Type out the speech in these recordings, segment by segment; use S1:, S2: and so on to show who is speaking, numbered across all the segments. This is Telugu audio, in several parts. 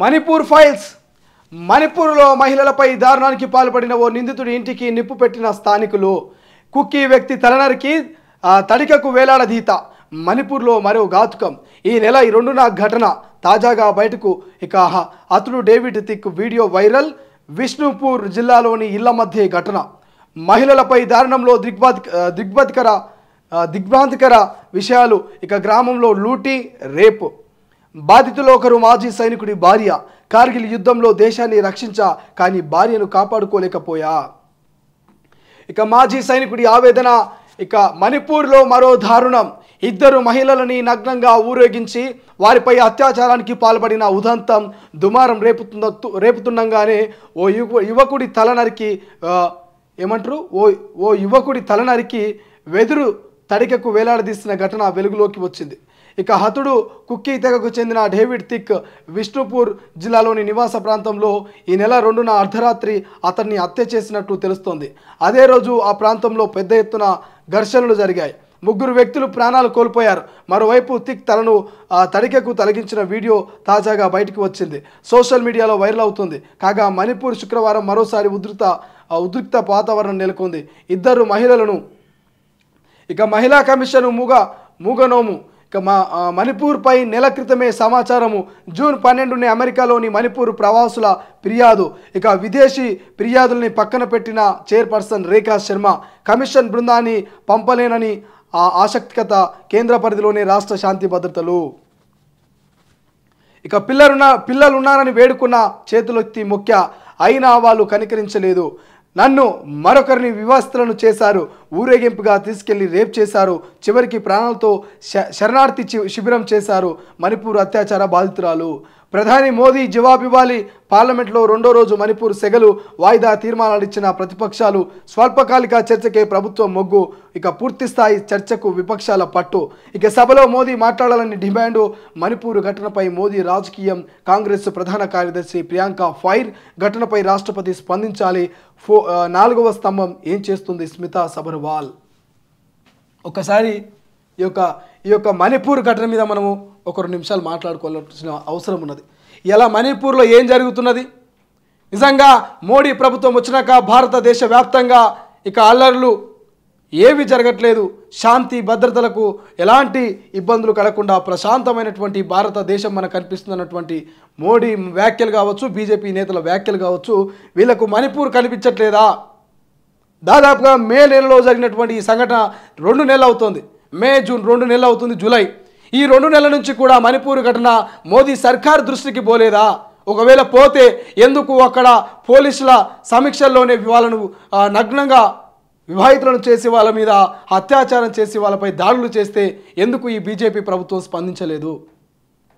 S1: మణిపూర్ ఫైల్స్ మణిపూర్లో మహిళలపై దారుణానికి పాల్పడిన ఓ నిందితుడి ఇంటికి నిప్పు పెట్టిన స్థానికులు కుక్కీ వ్యక్తి తలనరికి తడికకు వేలాడదీత మణిపూర్లో మరో ఘాతుకం ఈ నెల ఈ రెండున ఘటన తాజాగా బయటకు ఇక అతడు డేవిడ్ తిక్ వీడియో వైరల్ విష్ణుపూర్ జిల్లాలోని ఇళ్ల మధ్య ఘటన మహిళలపై దారుణంలో దిగ్బాధ దిగ్బాధికర దిగ్భ్రాంతికర విషయాలు ఇక గ్రామంలో లూటీ రేపు బాధితులు ఒకరు మాజీ సైనికుడి భార్య కార్గిల్ యుద్ధంలో దేశాన్ని రక్షించా కానీ భార్యను కాపాడుకోలేకపోయా ఇక మాజీ సైనికుడి ఆవేదన ఇక మణిపూర్లో మరో దారుణం ఇద్దరు మహిళలని నగ్నంగా ఊరేగించి వారిపై అత్యాచారానికి పాల్పడిన ఉదంతం దుమారం రేపుతున్న రేపుతుండగానే ఓ యువ యువకుడి తల నరికి ఏమంటారు ఓ ఓ యువకుడి తల నరికి వెదురు తడికకు వేలాడదీసిన ఘటన వెలుగులోకి వచ్చింది ఇక హతుడు కుక్కీ తెగకు చెందిన డేవిడ్ థిక్ విష్ణుపూర్ జిల్లాలోని నివాస ప్రాంతంలో ఈ నెల రెండున అర్ధరాత్రి అతన్ని హత్య చేసినట్టు తెలుస్తోంది అదే రోజు ఆ ప్రాంతంలో పెద్ద ఎత్తున ఘర్షణలు జరిగాయి ముగ్గురు వ్యక్తులు ప్రాణాలు కోల్పోయారు మరోవైపు తిక్ తలను తడికెకు తొలగించిన వీడియో తాజాగా బయటకు వచ్చింది సోషల్ మీడియాలో వైరల్ అవుతుంది కాగా మణిపూర్ శుక్రవారం మరోసారి ఉధృత ఉద్రిక్త వాతావరణం నెలకొంది ఇద్దరు మహిళలను ఇక మహిళా కమిషన్ మూగ మూగనోము ఇక మా మణిపూర్పై నెల క్రితమే సమాచారము జూన్ పన్నెండుని అమెరికాలోని మణిపూర్ ప్రవాసుల ఫిర్యాదు ఇక విదేశీ ఫిర్యాదుల్ని పక్కన పెట్టిన చైర్పర్సన్ రేఖా శర్మ కమిషన్ బృందాన్ని పంపలేనని ఆ ఆసక్తికత కేంద్ర పరిధిలోని రాష్ట్ర శాంతి భద్రతలు ఇక పిల్లలున్న పిల్లలున్నారని వేడుకున్న చేతులొత్తి ముఖ్య అయినా వాళ్ళు కనికరించలేదు నన్ను మరొకరిని వివాస్తలను చేశారు ఊరేగింపుగా తీసుకెళ్లి రేప్ చేశారు చివరికి ప్రాణాలతో శరణార్థి శిబిరం చేశారు మణిపూర్ అత్యాచార బాధితురాలు ప్రధాని మోదీ జవాబివ్వాలి పార్లమెంట్లో రెండో రోజు మణిపూర్ సెగలు వాయిదా తీర్మానాలిచ్చిన ప్రతిపక్షాలు స్వల్పకాలిక చర్చకే ప్రభుత్వం మొగ్గు ఇక పూర్తిస్థాయి చర్చకు విపక్షాల పట్టు ఇక సభలో మోదీ మాట్లాడాలని డిమాండు మణిపూర్ ఘటనపై మోదీ రాజకీయం కాంగ్రెస్ ప్రధాన కార్యదర్శి ప్రియాంక ఫైర్ ఘటనపై రాష్ట్రపతి స్పందించాలి ఫో నాలుగవ స్తంభం ఏం చేస్తుంది స్మితా సబర్వాల్ అగర్వాల్ ఒకసారి ఈ యొక్క ఈ యొక్క మణిపూర్ ఘటన మీద మనము ఒక రెండు నిమిషాలు మాట్లాడుకోవాల్సిన అవసరం ఉన్నది ఇలా మణిపూర్లో ఏం జరుగుతున్నది నిజంగా మోడీ ప్రభుత్వం వచ్చినాక భారతదేశ వ్యాప్తంగా ఇక అల్లర్లు ఏవి జరగట్లేదు శాంతి భద్రతలకు ఎలాంటి ఇబ్బందులు కలగకుండా ప్రశాంతమైనటువంటి భారతదేశం మనకు కనిపిస్తున్నటువంటి మోడీ వ్యాఖ్యలు కావచ్చు బీజేపీ నేతల వ్యాఖ్యలు కావచ్చు వీళ్లకు మణిపూర్ కనిపించట్లేదా దాదాపుగా మే నెలలో జరిగినటువంటి ఈ సంఘటన రెండు నెలలు అవుతుంది మే జూన్ రెండు నెలలు అవుతుంది జూలై ఈ రెండు నెలల నుంచి కూడా మణిపూర్ ఘటన మోదీ సర్కార్ దృష్టికి పోలేదా ఒకవేళ పోతే ఎందుకు అక్కడ పోలీసుల సమీక్షల్లోనే వాళ్ళను నగ్నంగా వివాహితులను చేసి వాళ్ళ మీద అత్యాచారం చేసి వాళ్ళపై దాడులు చేస్తే ఎందుకు ఈ బీజేపీ ప్రభుత్వం స్పందించలేదు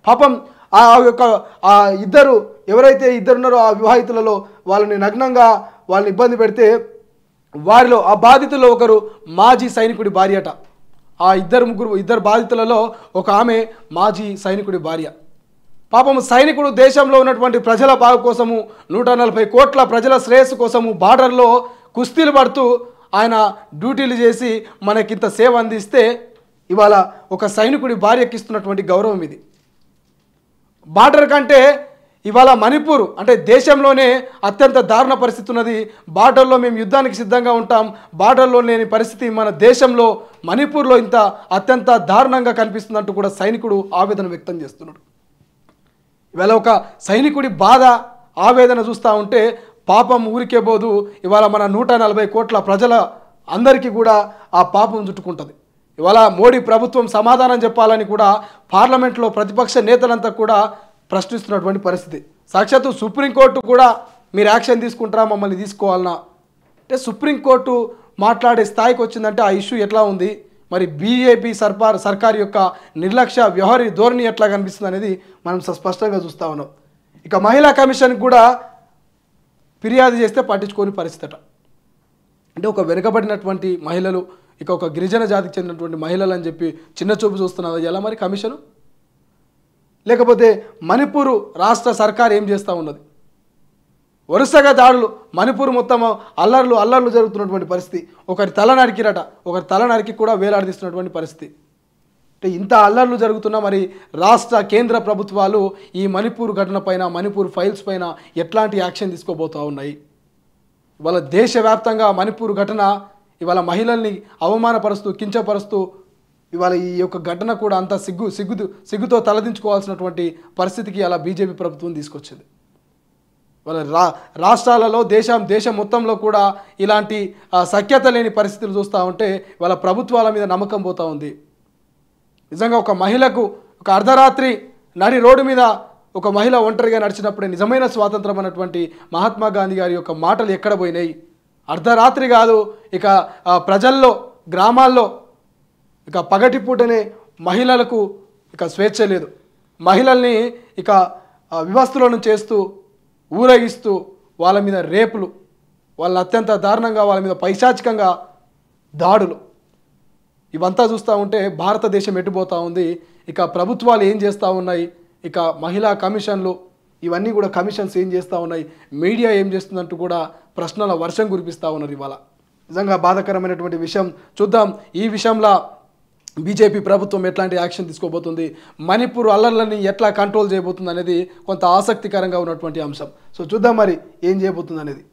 S1: పాపం ఆ యొక్క ఆ ఇద్దరు ఎవరైతే ఇద్దరున్నారో ఆ వివాహితులలో వాళ్ళని నగ్నంగా వాళ్ళని ఇబ్బంది పెడితే వారిలో ఆ బాధితుల్లో ఒకరు మాజీ సైనికుడి భార్యట ఆ ఇద్దరు ముగ్గురు ఇద్దరు బాధితులలో ఒక ఆమె మాజీ సైనికుడి భార్య పాపం సైనికుడు దేశంలో ఉన్నటువంటి ప్రజల బాగు కోసము నూట నలభై కోట్ల ప్రజల శ్రేయస్సు కోసము బార్డర్లో కుస్తీలు పడుతూ ఆయన డ్యూటీలు చేసి మనకింత సేవ అందిస్తే ఇవాళ ఒక సైనికుడి భార్యకి ఇస్తున్నటువంటి గౌరవం ఇది బార్డర్ కంటే ఇవాళ మణిపూర్ అంటే దేశంలోనే అత్యంత దారుణ పరిస్థితి ఉన్నది బార్డర్లో మేము యుద్ధానికి సిద్ధంగా ఉంటాం బార్డర్లో లేని పరిస్థితి మన దేశంలో మణిపూర్లో ఇంత అత్యంత దారుణంగా కనిపిస్తుందంటూ కూడా సైనికుడు ఆవేదన వ్యక్తం చేస్తున్నాడు ఇవాళ ఒక సైనికుడి బాధ ఆవేదన చూస్తూ ఉంటే పాపం ఊరికే పోదు ఇవాళ మన నూట నలభై కోట్ల ప్రజల అందరికీ కూడా ఆ పాపం చుట్టుకుంటుంది ఇవాళ మోడీ ప్రభుత్వం సమాధానం చెప్పాలని కూడా పార్లమెంట్లో ప్రతిపక్ష నేతలంతా కూడా ప్రశ్నిస్తున్నటువంటి పరిస్థితి సాక్షాత్తు సుప్రీంకోర్టు కూడా మీరు యాక్షన్ తీసుకుంటారా మమ్మల్ని తీసుకోవాలన్నా అంటే సుప్రీంకోర్టు మాట్లాడే స్థాయికి వచ్చిందంటే ఆ ఇష్యూ ఎట్లా ఉంది మరి బీజేపీ సర్పార్ సర్కార్ యొక్క నిర్లక్ష్య వ్యవహార ధోరణి ఎట్లా కనిపిస్తుంది అనేది మనం స్పష్టంగా చూస్తూ ఉన్నాం ఇక మహిళా కమిషన్ కూడా ఫిర్యాదు చేస్తే పట్టించుకోని పరిస్థితి అంటే ఒక వెనుకబడినటువంటి మహిళలు ఇక ఒక గిరిజన జాతికి చెందినటువంటి మహిళలు అని చెప్పి చిన్న చూపు చూస్తున్నారు ఎలా మరి కమిషను లేకపోతే మణిపూర్ రాష్ట్ర సర్కార్ ఏం చేస్తూ ఉన్నది వరుసగా దాడులు మణిపూర్ మొత్తం అల్లర్లు అల్లర్లు జరుగుతున్నటువంటి పరిస్థితి ఒకరి తల నరికిరట ఒకరి తల నరికి కూడా వేలాడదీస్తున్నటువంటి పరిస్థితి అంటే ఇంత అల్లర్లు జరుగుతున్న మరి రాష్ట్ర కేంద్ర ప్రభుత్వాలు ఈ మణిపూర్ ఘటన పైన మణిపూర్ ఫైల్స్ పైన ఎట్లాంటి యాక్షన్ తీసుకోబోతూ ఉన్నాయి ఇవాళ దేశవ్యాప్తంగా మణిపూర్ ఘటన ఇవాళ మహిళల్ని అవమానపరుస్తూ కించపరుస్తూ ఇవాళ ఈ యొక్క ఘటన కూడా అంత సిగ్గు సిగ్గు సిగ్గుతో తలదించుకోవాల్సినటువంటి పరిస్థితికి అలా బీజేపీ ప్రభుత్వం తీసుకొచ్చింది వాళ్ళ రా రాష్ట్రాలలో దేశం దేశం మొత్తంలో కూడా ఇలాంటి సఖ్యత లేని పరిస్థితులు చూస్తూ ఉంటే వాళ్ళ ప్రభుత్వాల మీద నమ్మకం పోతూ ఉంది నిజంగా ఒక మహిళకు ఒక అర్ధరాత్రి నడి రోడ్డు మీద ఒక మహిళ ఒంటరిగా నడిచినప్పుడే నిజమైన స్వాతంత్రం అన్నటువంటి మహాత్మా గాంధీ గారి యొక్క మాటలు ఎక్కడ పోయినాయి అర్ధరాత్రి కాదు ఇక ప్రజల్లో గ్రామాల్లో ఇక పగటిపూటనే మహిళలకు ఇక స్వేచ్ఛ లేదు మహిళల్ని ఇక వివస్తులను చేస్తూ ఊరేగిస్తూ వాళ్ళ మీద రేపులు వాళ్ళ అత్యంత దారుణంగా వాళ్ళ మీద పైశాచికంగా దాడులు ఇవంతా చూస్తూ ఉంటే భారతదేశం ఎట్టుపోతూ ఉంది ఇక ప్రభుత్వాలు ఏం చేస్తూ ఉన్నాయి ఇక మహిళా కమిషన్లు ఇవన్నీ కూడా కమిషన్స్ ఏం చేస్తూ ఉన్నాయి మీడియా ఏం చేస్తుందంటూ కూడా ప్రశ్నల వర్షం కురిపిస్తూ ఉన్నారు ఇవాళ నిజంగా బాధాకరమైనటువంటి విషయం చూద్దాం ఈ విషయంలో బీజేపీ ప్రభుత్వం ఎట్లాంటి యాక్షన్ తీసుకోబోతుంది మణిపూర్ అల్లర్లని ఎట్లా కంట్రోల్ చేయబోతుంది అనేది కొంత ఆసక్తికరంగా ఉన్నటువంటి అంశం సో చూద్దాం మరి ఏం చేయబోతుంది అనేది